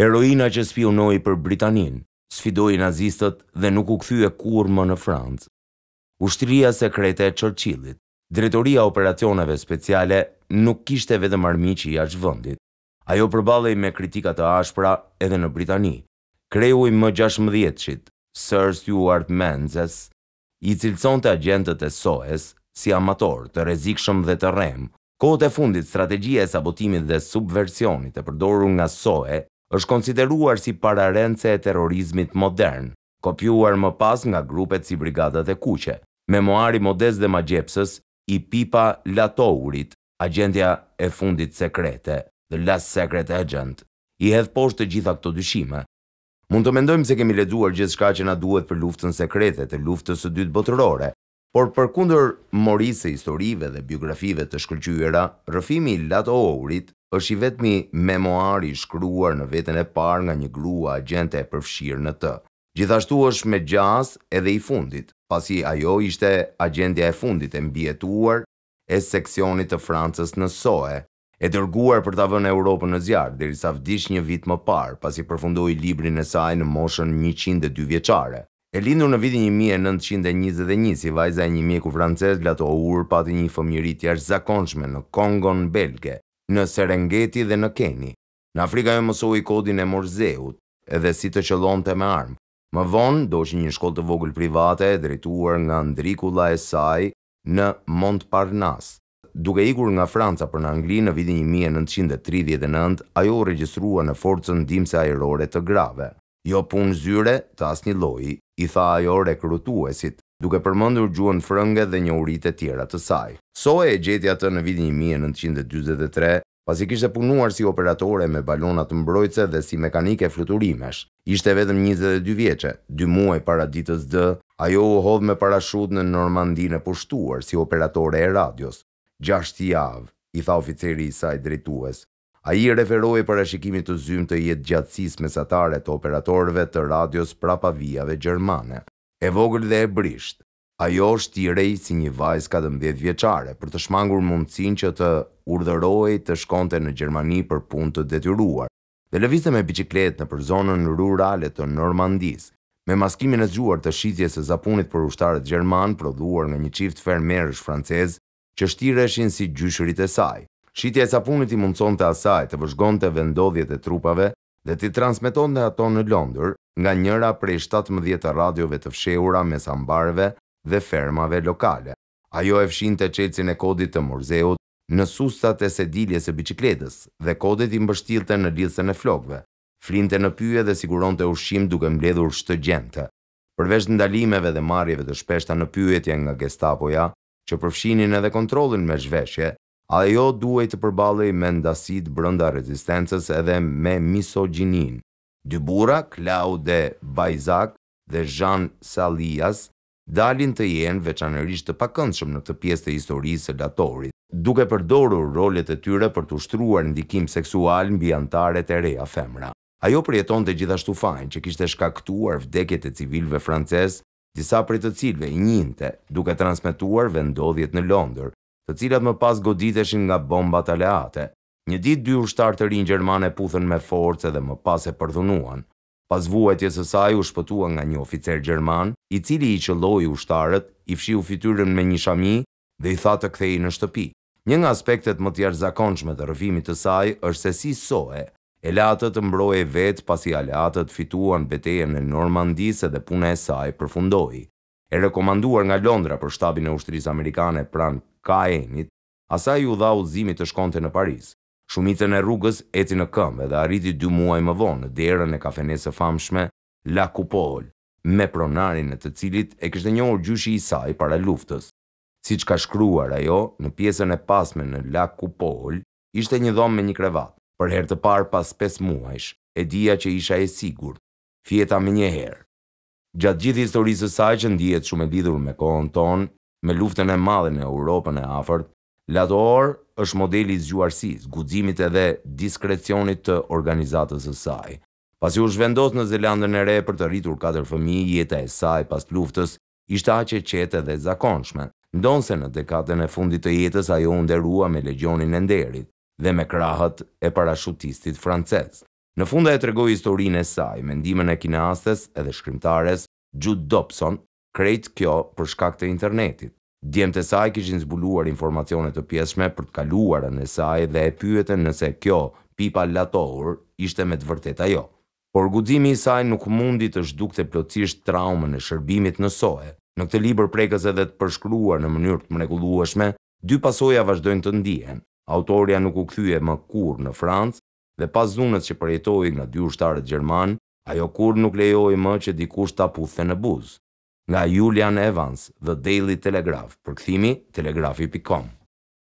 Heroina që spionoi për Britaninë, sfidoi nazistët dhe nuk u kthye kurrë më në Francë. Ushtria sekrete e Churchillit, drejtoria operacioneve speciale nuk kishte vetëm armiq i jashtë vendit. Ajo përballej me kritika të ashpra edhe në Britani. Kreu i më 16-shit, Sir Stuart Menzies, i cilëson të agentët e SOES si amator të rezikshëm dhe të rem, kote fundit strategjia e sabotimit dhe subversionit e përdoru nga SOE është konsideruar si pararence e terrorizmit modern, kopjuar më pas nga grupet si brigadat e kuqe. Memoari Modes dhe Magjepsës i Pipa Latourit, agentja e fundit sekrete, The Last Secret Agent, i hedh poshtë të gjitha këto dyshime. Mund të mendojmë se kemi lexuar gjithçka që na duhet për luftën sekrete të luftës së dytë botërore, Por për kundër morisë e historive dhe biografive të shkërqyjera, rëfimi Lato Ourit është i vetëmi memoari shkruar në vetën e par nga një grua agjente e përfshirë në të. Gjithashtu është me gjas edhe i fundit, pasi ajo ishte agjendja e fundit e mbjetuar e seksionit të Francës në Soe, e dërguar për të vënë Europën në zjarë, dhe vdish një vit më parë, pasi përfundoj librin e saj në moshën 102 vjeqare. E lindur në vitin 1921 si vajza e një mjeku francez Lato Aur pati një fëmijëri të jashtëzakonshme në Kongon Belge, në Serengeti dhe në Keni. Në Afrika e jo mësoi kodin e Morzeut, edhe si të të me armë. Më vonë që një shkollë të vogël private e drejtuar nga ndrikulla e saj në Montparnasse. Duke ikur nga Franca për në Angli në vitin 1939, ajo u regjistrua në forcën dimse ajrore të grave. Jo punë zyre të asnjë lloji, i tha ajo rekrutuesit, duke përmëndur gjuën frënge dhe një urit e tjera të saj. So e e gjeti atë në vidin 1923, pas i kishtë punuar si operatore me balonat mbrojtse dhe si mekanike fluturimesh. Ishte vetëm 22 vjeqe, dy muaj para ditës dë, ajo u hodh me parashut në Normandine pushtuar si operatore e radios. Gjashti javë, i tha oficeri i saj drejtues, A i referoj për ashikimit të zymë të jetë gjatsis mesatare të operatorve të radios prapavijave Gjermane. E vogël dhe e brisht, ajo është i rejtë si një vajz ka dëmdhjet vjeqare për të shmangur mundësin që të urdhëroj të shkonte në Gjermani për pun të detyruar. Dhe lëviste me biciklet në përzonën rurale të Normandis, me maskimin e zhuar të shqitje se zapunit për ushtarët Gjerman prodhuar në një qift fermerës francez që shtireshin si gjyshërit e saj. Shitja e sapunit i mundëson të asaj të vëzhgon të vendodhjet e trupave dhe të transmiton dhe ato në Londër nga njëra prej 17 radiove të fsheura me sambarve dhe fermave lokale. Ajo e fshin të qelcin e kodit të morzeut në sustat e sediljes e bicikletës dhe kodit i mbështilte në lidhësën e flokve, flinte në pyje dhe siguron të ushqim duke mbledhur shtë gjente. Përveç ndalimeve dhe marjeve të shpeshta në pyjetje nga gestapoja, që përfshinin edhe kontrolin me zhveshje, Ajo duhet të përballej me ndasit brenda rezistencës edhe me misoginin. Dy burra, Claude Bajzak dhe Jean Salias, dalin të jenë veçanërisht të pakëndshëm në këtë pjesë të historisë së datorit, duke përdorur rolet e tyre për të ushtruar ndikim seksual mbi antaret e reja femra. Ajo përjeton të gjithashtu fajnë që kishte shkaktuar vdekjet e civilve francez, disa prej të cilve i njinte, duke transmituar vendodhjet në Londër, të cilat më pas goditeshin nga bombat aleate. Një ditë dy ushtar të rinjë Gjermane puthën me forcë dhe më pas e përdhunuan. Pas vuajtjes së saj u shpëtua nga një oficer gjerman, i cili i qëlloj ushtarët, i fshiu fytyrën me një shami dhe i tha të kthehej në shtëpi. Një nga aspektet më të jashtëzakonshme të rrëfimit të saj është se si Soe, Elatët të e vetë pasi aleatët fituan beteje në Normandisë dhe puna e saj përfundoi e rekomanduar nga Londra për shtabin e ushtrisë amerikane pran Kaenit, asaj u dha udhëzimi të shkonte në Paris. Shumicën e rrugës eci në këmbë dhe arriti 2 muaj më vonë në derën e kafenesë famshme La Coupole, me pronarin e të cilit e kishte njohur gjyshi i saj para luftës. Siç ka shkruar ajo në pjesën e pasme në La Coupole, ishte një dhomë me një krevat. Për herë të parë pas 5 muajsh, e dija që isha e sigurt. Fjeta më një herë, Gjatë gjithë historisë së saj që ndihet shumë e lidhur me kohën tonë, me luftën e madhe në Europën e afërt, Lador është modeli i zgjuarësisë, guximit edhe diskrecionit të organizatës së saj. Pasi u zhvendos në Zelandën e Re për të rritur katër fëmijë, jeta e saj pas luftës ishte aq e qetë dhe e zakonshme. Ndonse në dekadën e fundit të jetës ajo u nderua me legjionin e nderit dhe me krahët e parashutistit francez. Në funda e tregoj historinë e saj, mendimin e kineastës edhe shkrimtares Jude Dobson, krejt kjo për shkak të internetit. Djemët e saj kishin zbuluar informacione të pjeshme për të kaluarën e saj dhe e pyetën nëse kjo pipa latohur ishte me të vërteta jo. Por guximi i saj nuk mundi të zhdukte plotësisht traumën e shërbimit në SOE. Në këtë libër prekës edhe të përshkruar në mënyrë të mrekullueshme, dy pasoja vazhdojnë të ndihen. Autoria nuk u kthye më kurrë në Francë dhe pas zunës që përjetoi nga dy ushtarët gjerman, ajo kur nuk lejoj më që dikush ta puthte në buzë. Nga Julian Evans, The Daily Telegraph, përkthimi telegrafi.com.